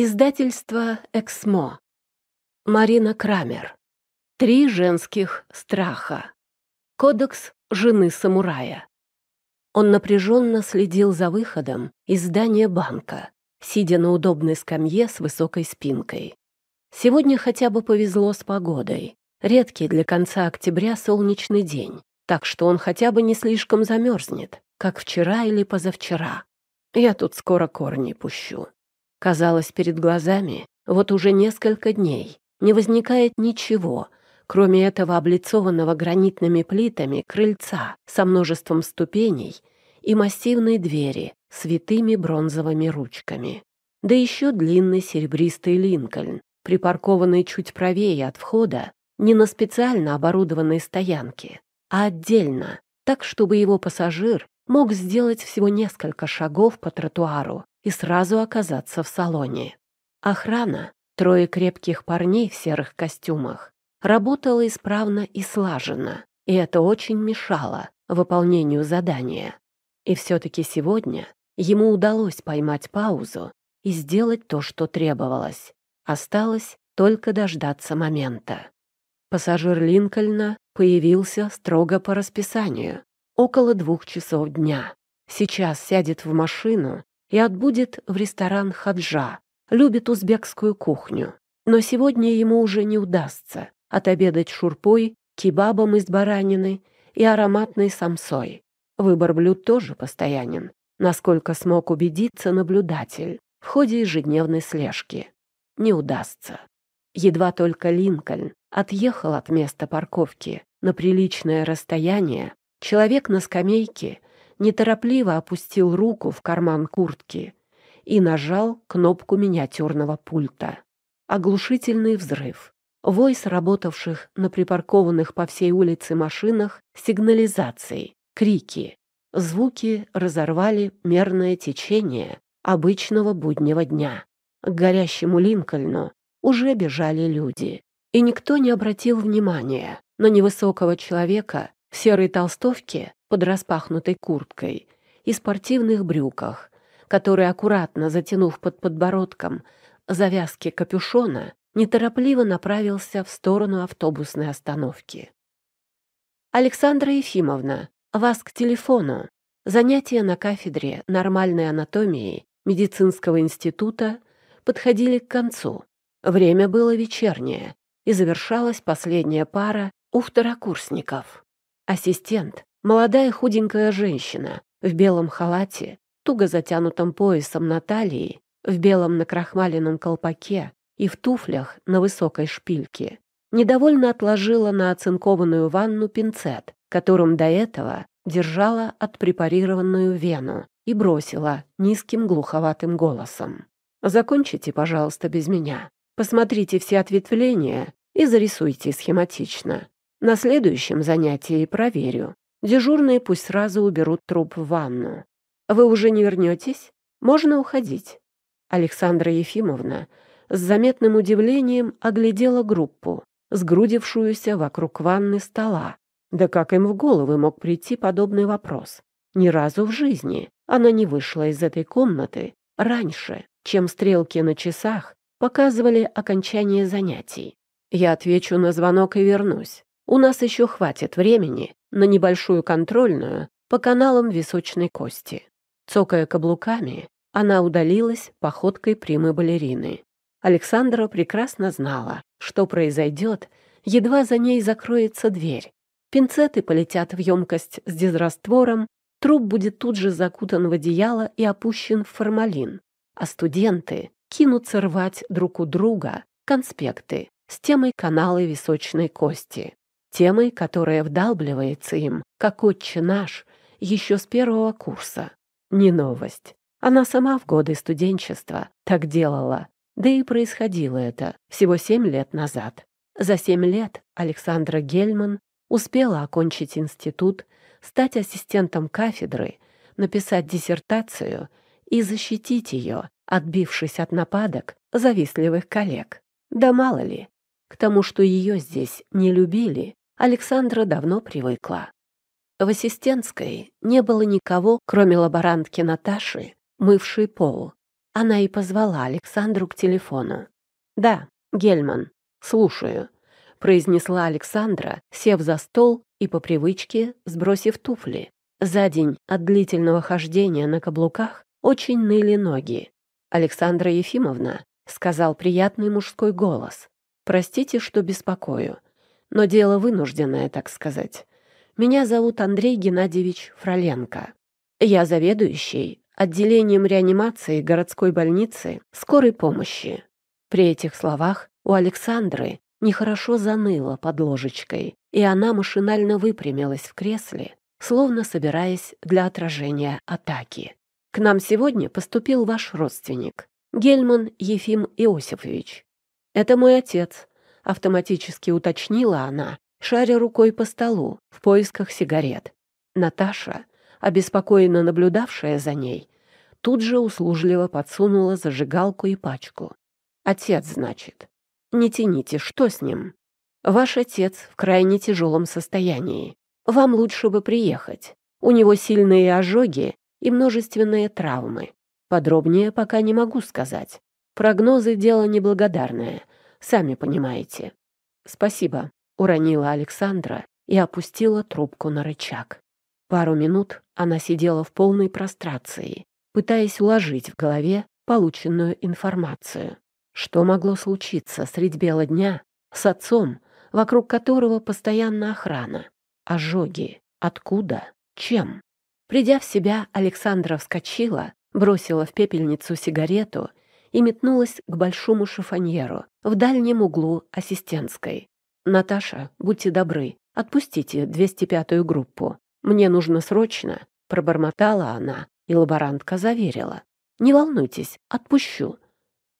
Издательство «Эксмо». Марина Крамер. «Три женских страха». Кодекс жены самурая. Он напряженно следил за выходом из здания банка, сидя на удобной скамье с высокой спинкой. Сегодня хотя бы повезло с погодой. Редкий для конца октября солнечный день, так что он хотя бы не слишком замерзнет, как вчера или позавчера. Я тут скоро корни пущу. Казалось, перед глазами вот уже несколько дней не возникает ничего, кроме этого облицованного гранитными плитами крыльца со множеством ступеней и массивной двери с витыми бронзовыми ручками. Да еще длинный серебристый Линкольн, припаркованный чуть правее от входа, не на специально оборудованной стоянке, а отдельно, так, чтобы его пассажир мог сделать всего несколько шагов по тротуару и сразу оказаться в салоне. Охрана, трое крепких парней в серых костюмах, работала исправно и слаженно, и это очень мешало выполнению задания. И все-таки сегодня ему удалось поймать паузу и сделать то, что требовалось. Осталось только дождаться момента. Пассажир Линкольна появился строго по расписанию, около двух часов дня. Сейчас сядет в машину и отбудет в ресторан Хаджа. Любит узбекскую кухню. Но сегодня ему уже не удастся отобедать шурпой, кебабом из баранины и ароматной самсой. Выбор блюд тоже постоянен, насколько смог убедиться наблюдатель в ходе ежедневной слежки. Не удастся. Едва только Линкольн отъехал от места парковки на приличное расстояние, человек на скамейке неторопливо опустил руку в карман куртки и нажал кнопку миниатюрного пульта. Оглушительный взрыв. Вой сработавших на припаркованных по всей улице машинах сигнализаций, крики. Звуки разорвали мерное течение обычного буднего дня. К горящему Линкольну уже бежали люди. И никто не обратил внимания на невысокого человека в серой толстовке под распахнутой курткой и спортивных брюках, которые, аккуратно затянув под подбородком завязки капюшона, неторопливо направился в сторону автобусной остановки. «Александра Ефимовна, вас к телефону. Занятия на кафедре нормальной анатомии медицинского института подходили к концу. Время было вечернее, и завершалась последняя пара у второкурсников. Ассистент Молодая худенькая женщина в белом халате, туго затянутом поясом на талии, в белом накрахмаленном колпаке и в туфлях на высокой шпильке, недовольно отложила на оцинкованную ванну пинцет, которым до этого держала отпрепарированную вену и бросила низким глуховатым голосом. «Закончите, пожалуйста, без меня. Посмотрите все ответвления и зарисуйте схематично. На следующем занятии проверю, Дежурные пусть сразу уберут труп в ванну. Вы уже не вернетесь? Можно уходить. Александра Ефимовна с заметным удивлением оглядела группу, сгрудившуюся вокруг ванны стола. Да как им в головы мог прийти подобный вопрос? Ни разу в жизни она не вышла из этой комнаты раньше, чем стрелки на часах показывали окончание занятий. Я отвечу на звонок и вернусь. У нас еще хватит времени на небольшую контрольную по каналам височной кости. Цокая каблуками, она удалилась походкой примы-балерины. Александра прекрасно знала, что произойдет, едва за ней закроется дверь. Пинцеты полетят в емкость с дезраствором, труп будет тут же закутан в одеяло и опущен в формалин, а студенты кинутся рвать друг у друга конспекты с темой каналы височной кости темой, которая вдалбливается им, как отче наш, еще с первого курса. Не новость. Она сама в годы студенчества так делала, да и происходило это всего семь лет назад. За семь лет Александра Гельман успела окончить институт, стать ассистентом кафедры, написать диссертацию и защитить ее, отбившись от нападок завистливых коллег. Да мало ли, к тому, что ее здесь не любили, Александра давно привыкла. В ассистентской не было никого, кроме лаборантки Наташи, мывшей пол. Она и позвала Александру к телефону. «Да, Гельман, слушаю», — произнесла Александра, сев за стол и по привычке сбросив туфли. За день от длительного хождения на каблуках очень ныли ноги. «Александра Ефимовна», — сказал приятный мужской голос, — «простите, что беспокою, но дело вынужденное, так сказать. Меня зовут Андрей Геннадьевич Фроленко. Я заведующий отделением реанимации городской больницы скорой помощи. При этих словах у Александры нехорошо заныло под ложечкой, и она машинально выпрямилась в кресле, словно собираясь для отражения атаки. «К нам сегодня поступил ваш родственник, Гельман Ефим Иосифович. Это мой отец, автоматически уточнила она, шаря рукой по столу в поисках сигарет. Наташа, обеспокоенно наблюдавшая за ней, тут же услужливо подсунула зажигалку и пачку. «Отец, значит. Не тяните, что с ним? Ваш отец в крайне тяжелом состоянии. Вам лучше бы приехать. У него сильные ожоги и множественные травмы. Подробнее пока не могу сказать. Прогнозы — дело неблагодарное, сами понимаете». «Спасибо», — уронила Александра и опустила трубку на рычаг. Пару минут она сидела в полной прострации, пытаясь уложить в голове полученную информацию. Что могло случиться средь бела дня с отцом, вокруг которого постоянно охрана? Ожоги. Откуда? Чем? Придя в себя, Александра вскочила, бросила в пепельницу сигарету и метнулась к большому шифоньеру в дальнем углу ассистентской. «Наташа, будьте добры, отпустите 205-ю группу. Мне нужно срочно», — пробормотала она, и лаборантка заверила. «Не волнуйтесь, отпущу».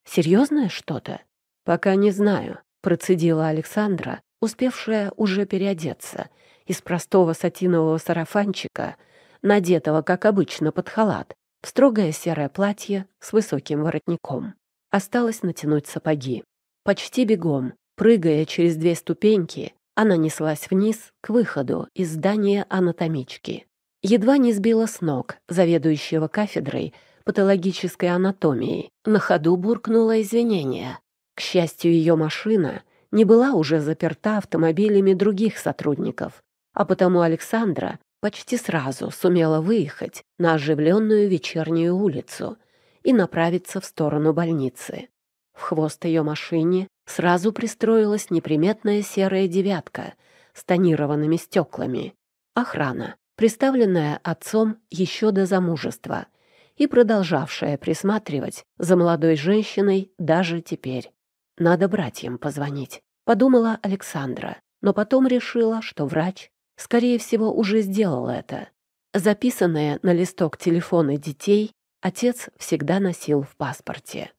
«Серьезное что-то?» «Пока не знаю», — процедила Александра, успевшая уже переодеться из простого сатинового сарафанчика, надетого, как обычно, под халат, Строгое серое платье с высоким воротником. Осталось натянуть сапоги. Почти бегом, прыгая через две ступеньки, она неслась вниз к выходу из здания анатомички. Едва не сбила с ног заведующего кафедрой патологической анатомии. На ходу буркнула извинения. К счастью, ее машина не была уже заперта автомобилями других сотрудников, а потому Александра почти сразу сумела выехать на оживленную вечернюю улицу и направиться в сторону больницы. В хвост ее машине сразу пристроилась неприметная серая девятка с тонированными стеклами. Охрана, представленная отцом еще до замужества и продолжавшая присматривать за молодой женщиной даже теперь. «Надо братьям позвонить», — подумала Александра, но потом решила, что врач скорее всего, уже сделал это. Записанное на листок телефоны детей отец всегда носил в паспорте.